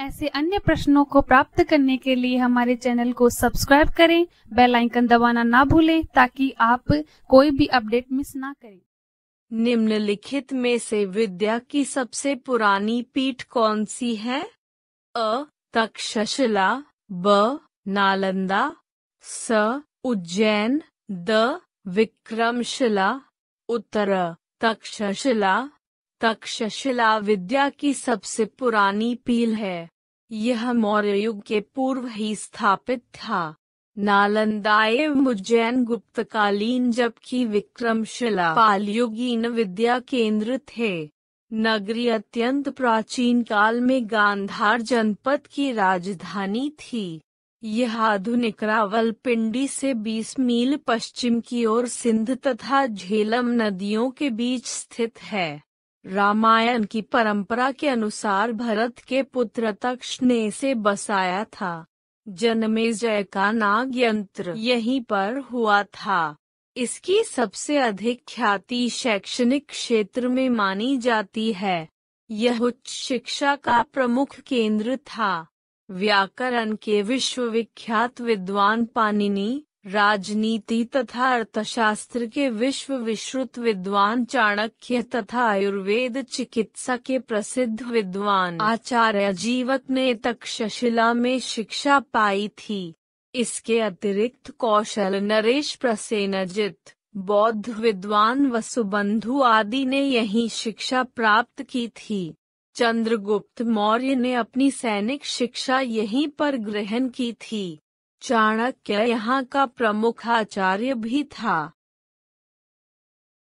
ऐसे अन्य प्रश्नों को प्राप्त करने के लिए हमारे चैनल को सब्सक्राइब करें बेल आइकन दबाना ना भूलें ताकि आप कोई भी अपडेट मिस ना करें निम्नलिखित में से विद्या की सबसे पुरानी पीठ कौन सी है अ तक्षशिला ब नालंदा स उज्जैन द विक्रमशिला उत्तर तक्षशिला तक्षशिला विद्या की सबसे पुरानी पील है यह मौर्य युग के पूर्व ही स्थापित था नालंदा एवं उज्जैन गुप्तकालीन जबकि विक्रमशिला पालयुगीन विद्या केंद्र थे नगरी अत्यंत प्राचीन काल में गांधार जनपद की राजधानी थी यह आधुनिक रावल पिंडी से 20 मील पश्चिम की ओर सिंध तथा झेलम नदियों के बीच स्थित है रामायण की परंपरा के अनुसार भरत के पुत्र ने से बसाया था जन्मे जय का नाग यंत्र यहीं पर हुआ था इसकी सबसे अधिक ख्याति शैक्षणिक क्षेत्र में मानी जाती है यह उच्च शिक्षा का प्रमुख केंद्र था व्याकरण के विश्वविख्यात विद्वान पानिनी राजनीति तथा अर्थशास्त्र के विश्व विश्रुत विद्वान चाणक्य तथा आयुर्वेद चिकित्सा के प्रसिद्ध विद्वान आचार्य जीवक ने तक्षशिला में शिक्षा पाई थी इसके अतिरिक्त कौशल नरेश प्रसेनजित बौद्ध विद्वान वसुबंधु आदि ने यही शिक्षा प्राप्त की थी चंद्रगुप्त मौर्य ने अपनी सैनिक शिक्षा यहीं पर ग्रहण की थी चाणक्य यहाँ का प्रमुख आचार्य भी था